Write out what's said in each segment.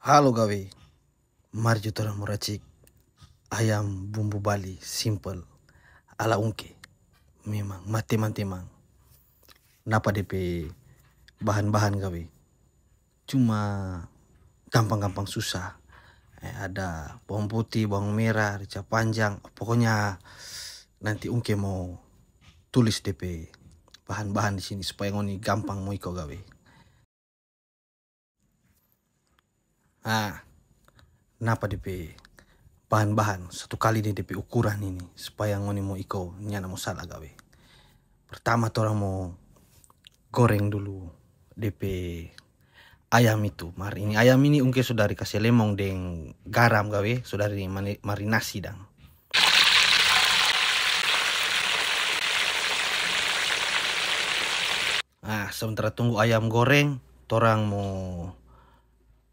Halo gawe. Mari jutaan muracik. Ayam bumbu Bali simple. Ala unke Memang mati-mati-mang. Napa DP bahan-bahan gawe. Cuma gampang-gampang susah. Eh, ada bawang putih, bawang merah, rica panjang. Pokoknya nanti unke mau tulis DP bahan-bahan di sini supaya ngoni gampang mau iko gawe. ah, kenapa DP bahan-bahan satu kali nih DP ukuran ini supaya ngoni mau iko nyana mau salah gawe. Pertama orang mau goreng dulu DP ayam itu. Mar ini ayam ini unke sudah dikasih lemong deng garam gawe, sudah di marinasi dang. Nah, sementara tunggu ayam goreng, torang mau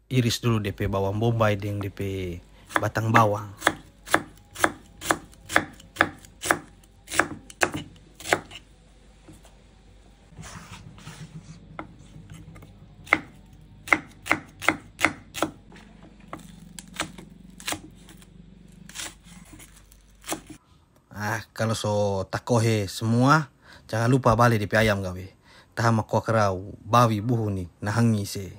iris dulu DP bawang bombay dengan DP batang bawang Ah, kalau so takohe semua, jangan lupa balik DP ayam gawe. Tahan makuak rau, bawi buhu nih nahangi sih.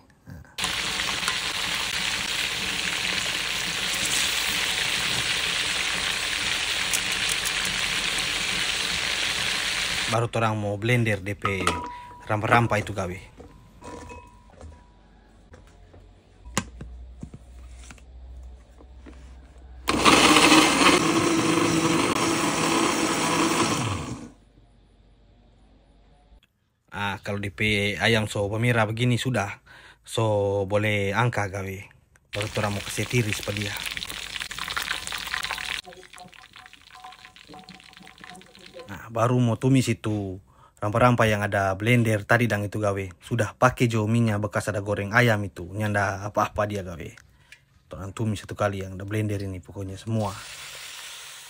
baru orang mau blender DP rampa-rampa itu gawe Ah, kalau DP ayam so pemirah begini sudah so boleh angka gawe baru orang mau kasih tiris pada dia baru mau tumis itu rampa-rampa yang ada blender tadi dang itu gawe sudah pakai jo minyak bekas ada goreng ayam itu nyanda apa-apa dia gawe tolong tumis satu kali yang ada blender ini pokoknya semua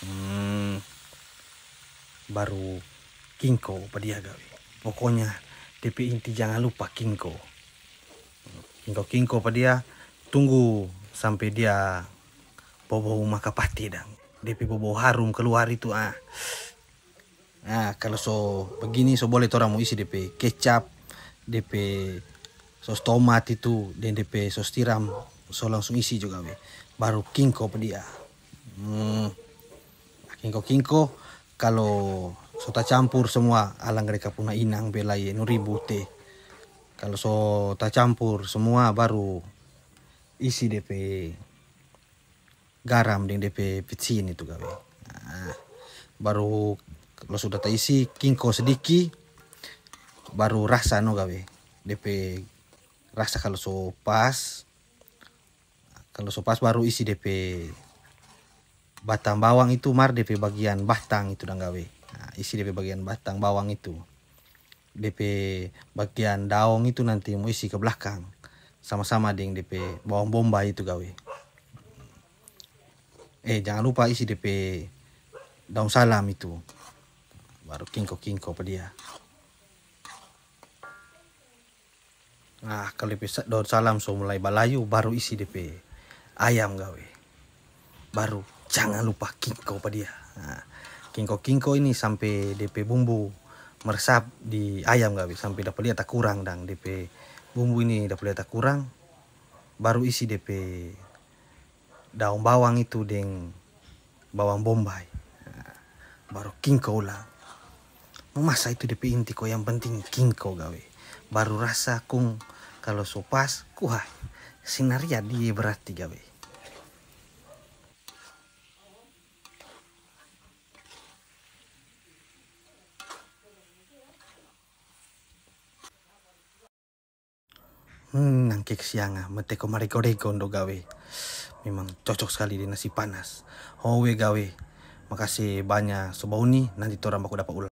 hmm, baru kinko apa dia gawe pokoknya DP inti jangan lupa kinko kinko kinko apa dia tunggu sampai dia bobo rumah dan dang DP bobo harum keluar itu ah Nah, kalau so begini so boleh orang mau isi DP kecap, DP sos tomat itu dan DP sos tiram so langsung isi juga be. Baru kinko dia. Hmm. kinko kingko kalau so tak campur semua alang mereka punya inang belai nuribu teh. Kalau so tak campur semua baru isi DP garam dan DP pecin itu gawe. Nah, baru kalau sudah taisi kingko sedikit baru rasa no gawe DP rasa kalau so pas kalau so pas baru isi DP batang bawang itu mar DP bagian batang itu dan gawe nah, isi DP bagian batang bawang itu DP bagian daun itu nanti mau isi ke belakang sama-sama dengan DP bawang bomba itu gawe eh jangan lupa isi DP daun salam itu baru kingko-kingko pada dia Nah kalau bisa daun salam so mulai balayu baru isi DP ayam gawe baru jangan lupa kingko pada dia nah, kingko-kingko ini sampai DP bumbu meresap di ayam gawe sampai dapat lihat tak kurang dang DP bumbu ini dapat lihat tak kurang baru isi DP daun bawang itu deng bawang bombay ah, baru kingko ulang masa itu DP inti kok yang penting king gawe baru rasa kung kalau sopas kuah sinaria di berarti gawe Hmm, siang ah, meteko mariko-reko ndo gawe. Memang cocok sekali di nasi panas. Howe gawe. Makasih banyak sobauni, nanti orang baku dapat ulang.